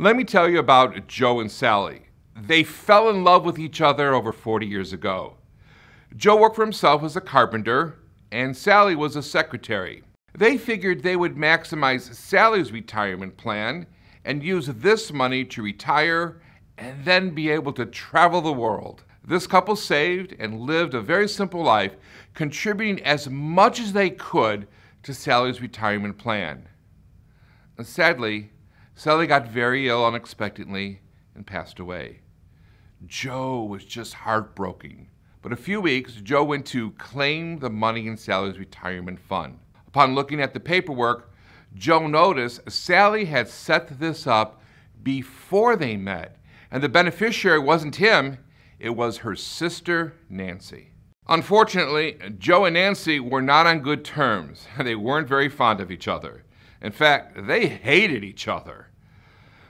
Let me tell you about Joe and Sally. They fell in love with each other over 40 years ago. Joe worked for himself as a carpenter, and Sally was a secretary. They figured they would maximize Sally's retirement plan and use this money to retire and then be able to travel the world. This couple saved and lived a very simple life, contributing as much as they could to Sally's retirement plan. sadly, Sally got very ill unexpectedly and passed away. Joe was just heartbroken. But a few weeks, Joe went to claim the money in Sally's retirement fund. Upon looking at the paperwork, Joe noticed Sally had set this up before they met, and the beneficiary wasn't him, it was her sister, Nancy. Unfortunately, Joe and Nancy were not on good terms, and they weren't very fond of each other. In fact, they hated each other.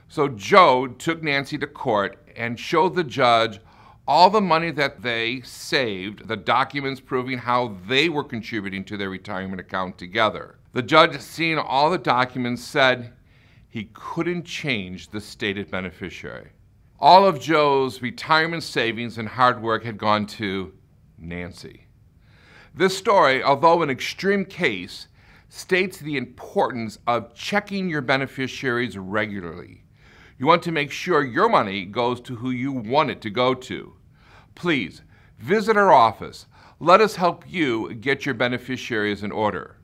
So Joe took Nancy to court and showed the judge all the money that they saved, the documents proving how they were contributing to their retirement account together. The judge, seeing all the documents, said he couldn't change the stated beneficiary. All of Joe's retirement savings and hard work had gone to Nancy. This story, although an extreme case, states the importance of checking your beneficiaries regularly. You want to make sure your money goes to who you want it to go to. Please visit our office. Let us help you get your beneficiaries in order.